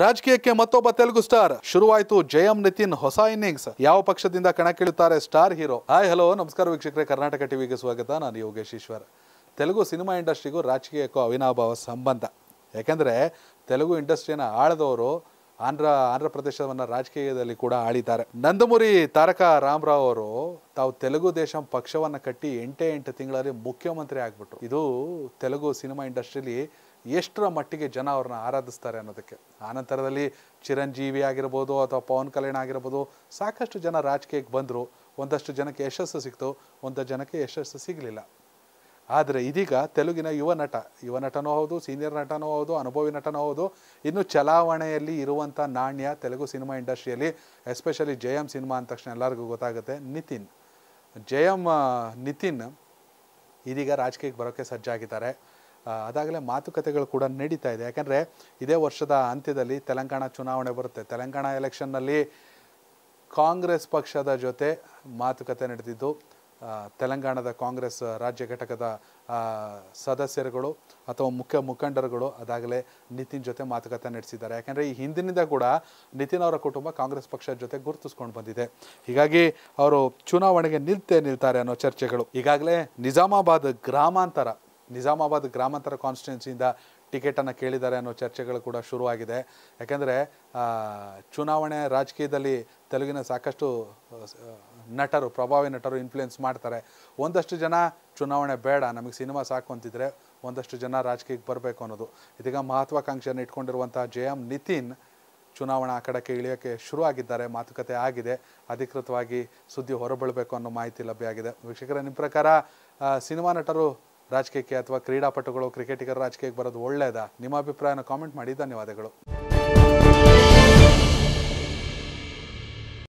ರಾಜಕೀಯಕ್ಕೆ ಮತ್ತೊಬ್ಬ ತೆಲುಗು ಸ್ಟಾರ್ ಶುರುವಾಯಿತು ಜಯಂ ನಿತಿನ್ ಹೊಸ ಇನ್ನಿಂಗ್ಸ್ ಯಾವ ಪಕ್ಷದಿಂದ ಕಣಕ್ಕಿಳುತ್ತಾರೆ ಸ್ಟಾರ್ ಹೀರೋ ಹಾಯ್ ಹಲೋ ನಮಸ್ಕಾರ ವೀಕ್ಷಕರೇ ಕರ್ನಾಟಕ ಟಿವಿಗೆ ಸ್ವಾಗತ ನಾನು ಯೋಗೇಶ್ ಈಶ್ವರ್ ತೆಲುಗು ಸಿನಿಮಾ ಇಂಡಸ್ಟ್ರಿಗೂ ರಾಜಕೀಯಕ್ಕೂ ಅವಿನಾಭಾವ ಸಂಬಂಧ ಯಾಕೆಂದರೆ ತೆಲುಗು ಇಂಡಸ್ಟ್ರಿಯನ್ನು ಆಳದವರು ಆಂಧ್ರ ಆಂಧ್ರ ಪ್ರದೇಶವನ್ನು ರಾಜಕೀಯದಲ್ಲಿ ಕೂಡ ಆಳಿದ್ದಾರೆ ನಂದಮುರಿ ತಾರಕ ರಾಮರಾವ್ ಅವರು ತಾವು ತೆಲುಗು ದೇಶಂ ಪಕ್ಷವನ್ನು ಕಟ್ಟಿ ಎಂಟೇ ಎಂಟು ತಿಂಗಳಲ್ಲಿ ಮುಖ್ಯಮಂತ್ರಿ ಆಗ್ಬಿಟ್ರು ಇದು ತೆಲುಗು ಸಿನಿಮಾ ಇಂಡಸ್ಟ್ರಿಲಿ ಎಷ್ಟರ ಮಟ್ಟಿಗೆ ಜನ ಅವ್ರನ್ನ ಆರಾಧಿಸ್ತಾರೆ ಅನ್ನೋದಕ್ಕೆ ಆನಂತರದಲ್ಲಿ ಚಿರಂಜೀವಿ ಆಗಿರ್ಬೋದು ಅಥವಾ ಪವನ್ ಕಲ್ಯಾಣ್ ಆಗಿರ್ಬೋದು ಸಾಕಷ್ಟು ಜನ ರಾಜಕೀಯಕ್ಕೆ ಬಂದರು ಒಂದಷ್ಟು ಜನಕ್ಕೆ ಯಶಸ್ಸು ಸಿಕ್ತು ಒಂದಷ್ಟು ಜನಕ್ಕೆ ಯಶಸ್ಸು ಸಿಗಲಿಲ್ಲ ಆದರೆ ಇದೀಗ ತೆಲುಗಿನ ಯುವ ನಟ ಯುವ ನಟನೂ ಹೌದು ಸೀನಿಯರ್ ನಟನೂ ಹೌದು ಅನುಭವಿ ನಟನೂ ಹೌದು ಇನ್ನು ಚಲಾವಣೆಯಲ್ಲಿ ಇರುವಂಥ ನಾಣ್ಯ ತೆಲುಗು ಸಿನಿಮಾ ಇಂಡಸ್ಟ್ರಿಯಲ್ಲಿ ಎಸ್ಪೆಷಲಿ ಜಯಂ ಸಿನಿಮಾ ಅಂದ ತಕ್ಷಣ ಎಲ್ಲರಿಗೂ ಗೊತ್ತಾಗುತ್ತೆ ನಿತಿನ್ ಜಯಂ ನಿತಿನ್ ಇದೀಗ ರಾಜಕೀಯಕ್ಕೆ ಬರೋಕ್ಕೆ ಸಜ್ಜಾಗಿದ್ದಾರೆ ಅದಾಗಲೇ ಮಾತುಕತೆಗಳು ಕೂಡ ನಡೀತಾ ಇದೆ ಯಾಕೆಂದರೆ ಇದೇ ವರ್ಷದ ಅಂತ್ಯದಲ್ಲಿ ತೆಲಂಗಾಣ ಚುನಾವಣೆ ಬರುತ್ತೆ ತೆಲಂಗಾಣ ಎಲೆಕ್ಷನ್ನಲ್ಲಿ ಕಾಂಗ್ರೆಸ್ ಪಕ್ಷದ ಜೊತೆ ಮಾತುಕತೆ ನಡೆದಿದ್ದು ತೆಲಂಗಾಣದ ಕಾಂಗ್ರೆಸ್ ರಾಜ್ಯ ಘಟಕದ ಸದಸ್ಯರುಗಳು ಅಥವಾ ಮುಖ್ಯ ಮುಖಂಡರುಗಳು ಅದಾಗಲೇ ನಿತಿನ್ ಜೊತೆ ಮಾತುಕತೆ ನಡೆಸಿದ್ದಾರೆ ಯಾಕೆಂದರೆ ಈ ಹಿಂದಿನಿಂದ ಕೂಡ ನಿತಿನ್ ಅವರ ಕುಟುಂಬ ಕಾಂಗ್ರೆಸ್ ಪಕ್ಷದ ಜೊತೆ ಗುರುತಿಸ್ಕೊಂಡು ಬಂದಿದೆ ಹೀಗಾಗಿ ಅವರು ಚುನಾವಣೆಗೆ ನಿಲ್ತೇ ನಿಲ್ತಾರೆ ಅನ್ನೋ ಚರ್ಚೆಗಳು ಈಗಾಗಲೇ ನಿಜಾಮಾಬಾದ್ ಗ್ರಾಮಾಂತರ ನಿಜಾಮಾಬಾದ್ ಗ್ರಾಮಾಂತರ ಕಾನ್ಸ್ಟಿಟ್ಯುನ್ಸಿಯಿಂದ ಟಿಕೆಟನ್ನು ಕೇಳಿದ್ದಾರೆ ಅನ್ನೋ ಚರ್ಚೆಗಳು ಕೂಡ ಶುರುವಾಗಿದೆ ಯಾಕೆಂದರೆ ಚುನಾವಣೆ ರಾಜಕೀಯದಲ್ಲಿ ತೆಲುಗಿನ ಸಾಕಷ್ಟು ನಟರು ಪ್ರಭಾವಿ ನಟರು ಇನ್ಫ್ಲುಯೆನ್ಸ್ ಮಾಡ್ತಾರೆ ಒಂದಷ್ಟು ಜನ ಚುನಾವಣೆ ಬೇಡ ನಮಗೆ ಸಿನಿಮಾ ಸಾಕು ಅಂತಿದ್ರೆ ಒಂದಷ್ಟು ಜನ ರಾಜಕೀಯಕ್ಕೆ ಬರಬೇಕು ಅನ್ನೋದು ಇದೀಗ ಮಹತ್ವಾಕಾಂಕ್ಷೆಯನ್ನು ಇಟ್ಕೊಂಡಿರುವಂಥ ಜೆ ಎಂ ನಿತಿನ್ ಚುನಾವಣಾ ಕಡೆಕ್ಕೆ ಇಳಿಯೋಕ್ಕೆ ಶುರು ಆಗಿದ್ದಾರೆ ಮಾತುಕತೆ ಆಗಿದೆ ಅಧಿಕೃತವಾಗಿ ಸುದ್ದಿ ಹೊರಬೀಳಬೇಕು ಅನ್ನೋ ಮಾಹಿತಿ ಲಭ್ಯ ಆಗಿದೆ ವೀಕ್ಷಕರ ನಿಮ್ಮ ಪ್ರಕಾರ ಸಿನಿಮಾ ನಟರು ರಾಜಕೀಯಕ್ಕೆ ಅಥವಾ ಕ್ರೀಡಾಪಟುಗಳು ಕ್ರಿಕೆಟಿಗರ ರಾಜಕೀಯಕ್ಕೆ ಬರೋದು ಒಳ್ಳೆಯದಾ ನಿಮ್ಮ ಅಭಿಪ್ರಾಯನ ಕಾಮೆಂಟ್ ಮಾಡಿ ಧನ್ಯವಾದಗಳು